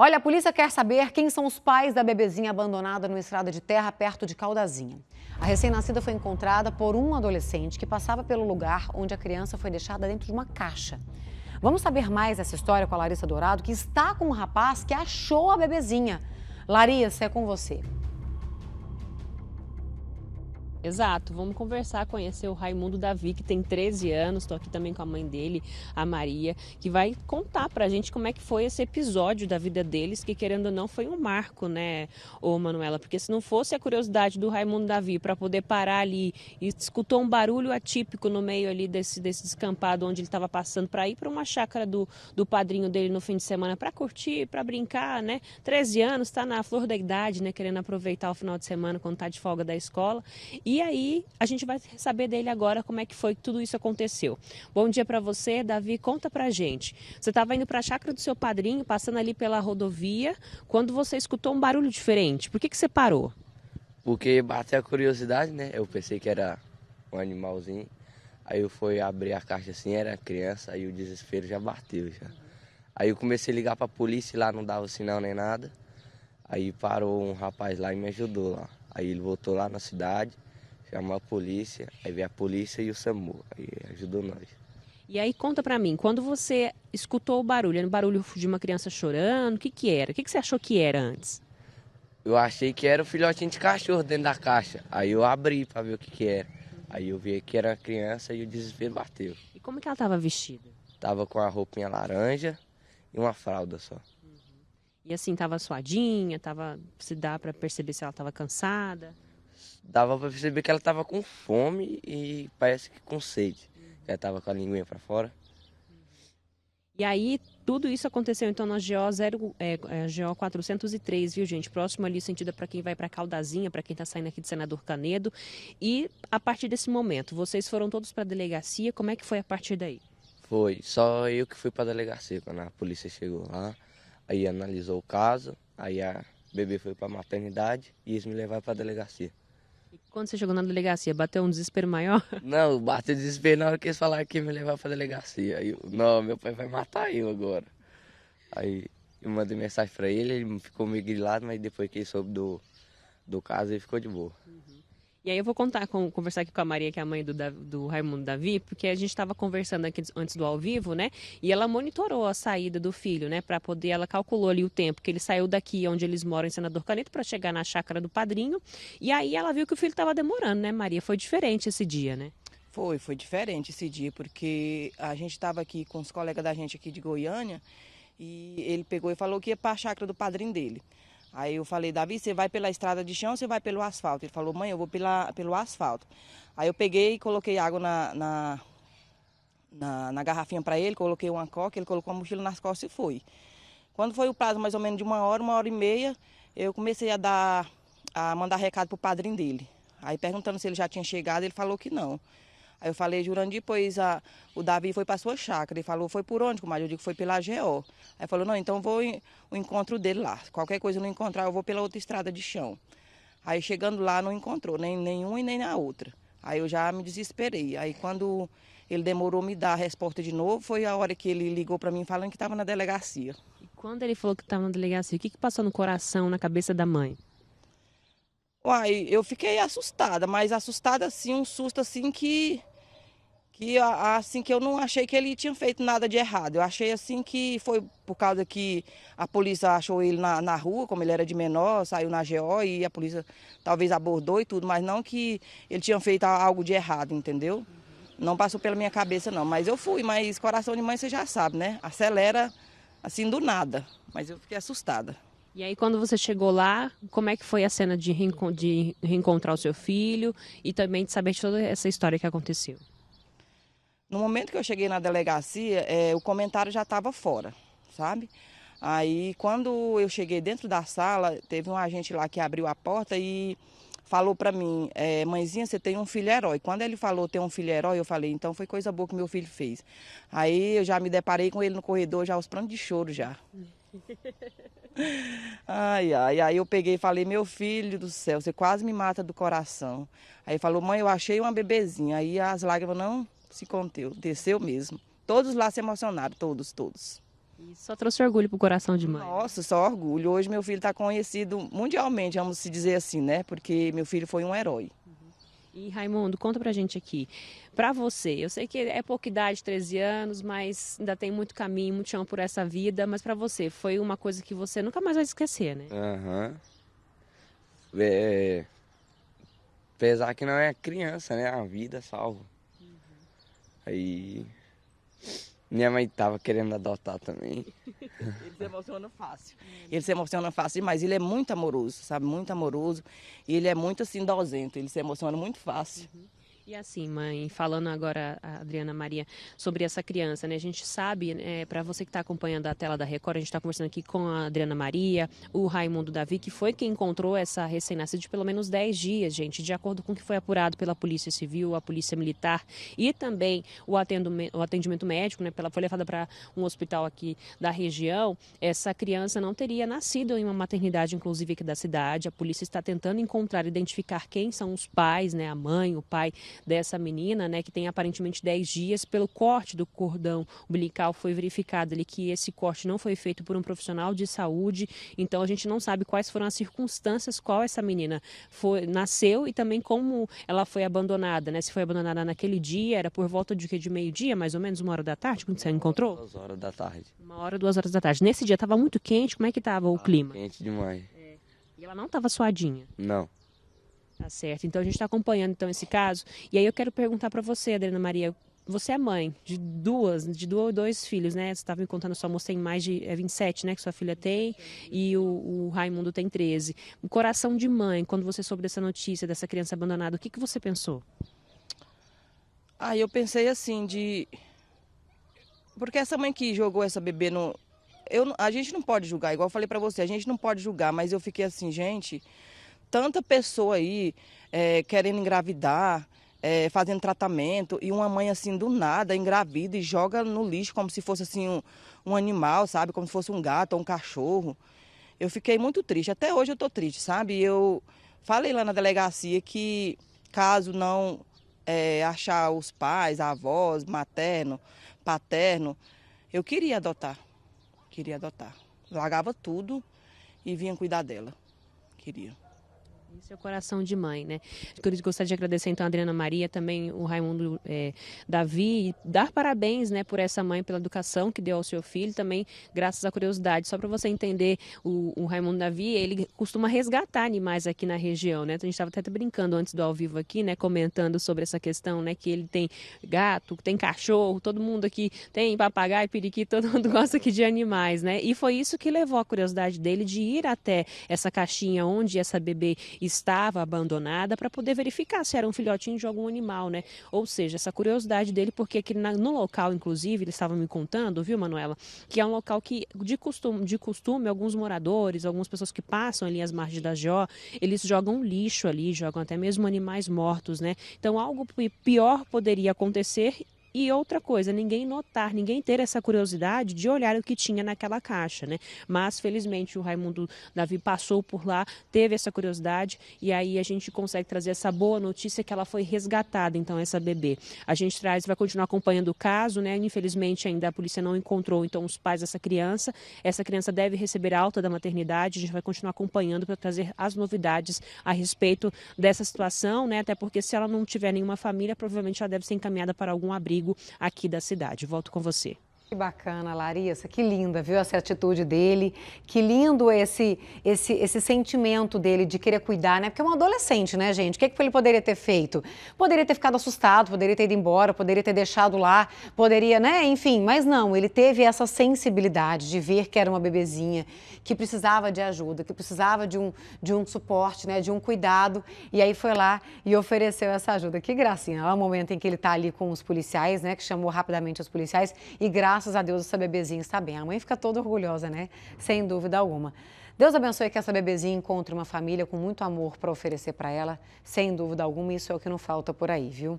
Olha, a polícia quer saber quem são os pais da bebezinha abandonada numa estrada de terra perto de Caldazinha. A recém-nascida foi encontrada por um adolescente que passava pelo lugar onde a criança foi deixada dentro de uma caixa. Vamos saber mais dessa história com a Larissa Dourado, que está com um rapaz que achou a bebezinha. Larissa, é com você. Exato, vamos conversar, conhecer o Raimundo Davi, que tem 13 anos, estou aqui também com a mãe dele, a Maria, que vai contar para a gente como é que foi esse episódio da vida deles, que querendo ou não foi um marco, né, ô Manuela? Porque se não fosse a curiosidade do Raimundo Davi para poder parar ali e escutou um barulho atípico no meio ali desse, desse descampado onde ele estava passando para ir para uma chácara do, do padrinho dele no fim de semana para curtir, para brincar, né? 13 anos, está na flor da idade, né, querendo aproveitar o final de semana quando está de folga da escola. E aí a gente vai saber dele agora como é que foi que tudo isso aconteceu. Bom dia para você, Davi. Conta pra gente. Você estava indo para a chácara do seu padrinho, passando ali pela rodovia, quando você escutou um barulho diferente. Por que, que você parou? Porque bateu a curiosidade, né? Eu pensei que era um animalzinho. Aí eu fui abrir a caixa assim, era criança, aí o desespero já bateu já. Aí eu comecei a ligar pra polícia lá, não dava sinal nem nada. Aí parou um rapaz lá e me ajudou lá. Aí ele voltou lá na cidade, chamou a polícia, aí veio a polícia e o SAMU, aí ajudou nós. E aí conta pra mim, quando você escutou o barulho, era um barulho de uma criança chorando, o que que era? O que que você achou que era antes? Eu achei que era o filhotinho de cachorro dentro da caixa, aí eu abri pra ver o que que era. Aí eu vi que era a criança e o desespero bateu. E como que ela tava vestida? Tava com a roupinha laranja e uma fralda só. Uhum. E assim, tava suadinha, tava... se dá para perceber se ela tava cansada? dava para perceber que ela estava com fome e parece que com sede. Uhum. Ela estava com a linguinha para fora. E aí, tudo isso aconteceu então na GO, 0, é, é GO 403, viu gente? Próximo ali, sentido é para quem vai para Caldazinha, para quem está saindo aqui de Senador Canedo. E a partir desse momento, vocês foram todos para a delegacia, como é que foi a partir daí? Foi, só eu que fui para a delegacia quando a polícia chegou lá, aí analisou o caso, aí a bebê foi para a maternidade e eles me levaram para a delegacia quando você chegou na delegacia, bateu um desespero maior? Não, bateu desespero na hora que eles falaram que ia me levar pra delegacia. Aí eu, não, meu pai vai matar eu agora. Aí eu mandei mensagem pra ele, ele ficou meio grilado, mas depois que ele soube do, do caso, ele ficou de boa. Uhum. E aí eu vou contar, com, conversar aqui com a Maria, que é a mãe do, do Raimundo Davi, porque a gente estava conversando aqui antes do ao vivo, né? E ela monitorou a saída do filho, né? Para poder, ela calculou ali o tempo que ele saiu daqui, onde eles moram, em Senador Caneto, para chegar na chácara do padrinho. E aí ela viu que o filho estava demorando, né, Maria? Foi diferente esse dia, né? Foi, foi diferente esse dia, porque a gente estava aqui com os colegas da gente aqui de Goiânia e ele pegou e falou que ia para a chácara do padrinho dele. Aí eu falei, Davi, você vai pela estrada de chão ou você vai pelo asfalto? Ele falou, mãe, eu vou pela, pelo asfalto. Aí eu peguei e coloquei água na, na, na, na garrafinha para ele, coloquei uma coca, ele colocou a mochila nas costas e foi. Quando foi o prazo mais ou menos de uma hora, uma hora e meia, eu comecei a dar a mandar recado pro padrinho dele. Aí perguntando se ele já tinha chegado, ele falou que não. Aí eu falei, Jurandir, pois a, o Davi foi para sua chácara. Ele falou, foi por onde, comadre? Eu digo, foi pela GO. Aí falou, não, então vou em, o encontro dele lá. Qualquer coisa eu não encontrar, eu vou pela outra estrada de chão. Aí chegando lá, não encontrou nem nenhum e nem na outra. Aí eu já me desesperei. Aí quando ele demorou me dar a resposta de novo, foi a hora que ele ligou para mim falando que estava na delegacia. E quando ele falou que estava na delegacia, o que, que passou no coração, na cabeça da mãe? Uai, eu fiquei assustada, mas assustada assim, um susto assim que que assim que eu não achei que ele tinha feito nada de errado. Eu achei assim que foi por causa que a polícia achou ele na, na rua, como ele era de menor, saiu na GO e a polícia talvez abordou e tudo, mas não que ele tinha feito algo de errado, entendeu? Não passou pela minha cabeça não, mas eu fui, mas coração de mãe você já sabe, né? Acelera assim do nada, mas eu fiquei assustada. E aí, quando você chegou lá, como é que foi a cena de, reencontrar o seu filho e também de saber toda essa história que aconteceu? No momento que eu cheguei na delegacia, é, o comentário já estava fora, sabe? Aí, quando eu cheguei dentro da sala, teve um agente lá que abriu a porta e falou para mim, é, mãezinha, você tem um filho herói. Quando ele falou ter um filho herói, eu falei, então foi coisa boa que meu filho fez. Aí eu já me deparei com ele no corredor, já os prantos de choro já. Ai, ai, aí eu peguei e falei, meu filho do céu, você quase me mata do coração. Aí falou, mãe, eu achei uma bebezinha. Aí as lágrimas não se conteu, desceu mesmo. Todos lá se emocionaram, todos, todos. só trouxe orgulho pro coração de mãe. Nossa, só orgulho. Hoje meu filho está conhecido mundialmente, vamos se dizer assim, né? Porque meu filho foi um herói. E Raimundo, conta pra gente aqui. Pra você, eu sei que é pouca idade, 13 anos, mas ainda tem muito caminho, muito chão por essa vida, mas pra você, foi uma coisa que você nunca mais vai esquecer, né? Aham. Uhum. É... Apesar é, que não é criança, né? A vida salva. Aí. Minha mãe tava querendo adotar também. ele se emociona fácil. Ele se emociona fácil demais. Ele é muito amoroso, sabe? Muito amoroso. E ele é muito assim, dozento. Ele se emociona muito fácil. Uhum. E assim, mãe, falando agora, Adriana Maria, sobre essa criança, né? A gente sabe, é, para você que está acompanhando a tela da Record, a gente está conversando aqui com a Adriana Maria, o Raimundo Davi, que foi quem encontrou essa recém-nascida de pelo menos 10 dias, gente, de acordo com o que foi apurado pela Polícia Civil, a Polícia Militar e também o atendimento, o atendimento médico, né? pela foi levada para um hospital aqui da região. Essa criança não teria nascido em uma maternidade, inclusive aqui da cidade. A polícia está tentando encontrar, identificar quem são os pais, né? A mãe, o pai dessa menina, né, que tem aparentemente 10 dias, pelo corte do cordão umbilical foi verificado ali que esse corte não foi feito por um profissional de saúde. Então a gente não sabe quais foram as circunstâncias qual essa menina foi nasceu e também como ela foi abandonada, né? Se foi abandonada naquele dia, era por volta de que de meio-dia, mais ou menos uma hora da tarde, quando você encontrou? Duas horas da tarde. Uma hora, duas horas da tarde. Nesse dia estava muito quente, como é que estava o clima? Quente demais. É. E ela não estava suadinha? Não. Tá certo. Então a gente está acompanhando então esse caso. E aí eu quero perguntar para você, Adriana Maria, você é mãe de duas, de duas, dois filhos, né? Você estava me contando, sua moça tem mais de é 27, né? Que sua filha tem, e o, o Raimundo tem 13. O coração de mãe, quando você soube dessa notícia, dessa criança abandonada, o que, que você pensou? Ah, eu pensei assim, de. Porque essa mãe que jogou essa bebê no. Eu, a gente não pode julgar, igual eu falei para você, a gente não pode julgar, mas eu fiquei assim, gente tanta pessoa aí é, querendo engravidar, é, fazendo tratamento, e uma mãe assim do nada engravida e joga no lixo como se fosse assim um, um animal, sabe? Como se fosse um gato ou um cachorro. Eu fiquei muito triste, até hoje eu tô triste, sabe? Eu falei lá na delegacia que caso não é, achar os pais, avós, materno, paterno, eu queria adotar. Queria adotar. Largava tudo e vinha cuidar dela. Queria. Seu é coração de mãe, né? Eu gostaria de agradecer então a Adriana Maria, também o Raimundo é, Davi, e dar parabéns, né, por essa mãe, pela educação que deu ao seu filho, também graças à curiosidade. Só para você entender, o, o, Raimundo Davi, ele costuma resgatar animais aqui na região, né? A gente estava até brincando antes do ao vivo aqui, né, comentando sobre essa questão, né, que ele tem gato, tem cachorro, todo mundo aqui tem papagaio, periquito, todo mundo gosta aqui de animais, né? E foi isso que levou a curiosidade dele de ir até essa caixinha onde essa bebê estava abandonada para poder verificar se era um filhotinho de algum animal, né? Ou seja, essa curiosidade dele, porque aqui na, no local, inclusive, ele estava me contando, viu, Manuela, que é um local que de costume, de costume alguns moradores, algumas pessoas que passam ali as margens da Jó, eles jogam lixo ali, jogam até mesmo animais mortos, né? Então algo pior poderia acontecer e outra coisa, ninguém notar, ninguém ter essa curiosidade de olhar o que tinha naquela caixa, né? Mas felizmente o Raimundo Davi passou por lá, teve essa curiosidade e aí a gente consegue trazer essa boa notícia que ela foi resgatada, então essa bebê. A gente traz, vai continuar acompanhando o caso, né? Infelizmente ainda a polícia não encontrou então os pais dessa criança. Essa criança deve receber alta da maternidade. A gente vai continuar acompanhando para trazer as novidades a respeito dessa situação, né? Até porque se ela não tiver nenhuma família, provavelmente ela deve ser encaminhada para algum abrigo perigo aqui da cidade. Volto com você. Que bacana, Larissa, que linda, viu essa atitude dele, que lindo esse, esse esse sentimento dele de querer cuidar, né? Porque é um adolescente, né, gente? O que, é que ele poderia ter feito? Poderia ter ficado assustado, poderia ter ido embora, poderia ter deixado lá, poderia, né? Enfim, mas não, ele teve essa sensibilidade de ver que era uma bebezinha, que precisava de ajuda, que precisava de um, de um suporte, né? De um cuidado, e aí foi lá e ofereceu essa ajuda. Que gracinha, é o momento em que ele está ali com os policiais, né? Que chamou rapidamente os policiais e graças graças a Deus, essa bebezinha está bem. A mãe fica toda orgulhosa, né? Sem dúvida alguma. Deus abençoe que essa bebezinha encontre uma família com muito amor para oferecer para ela. Sem dúvida alguma, isso é o que não falta por aí, viu?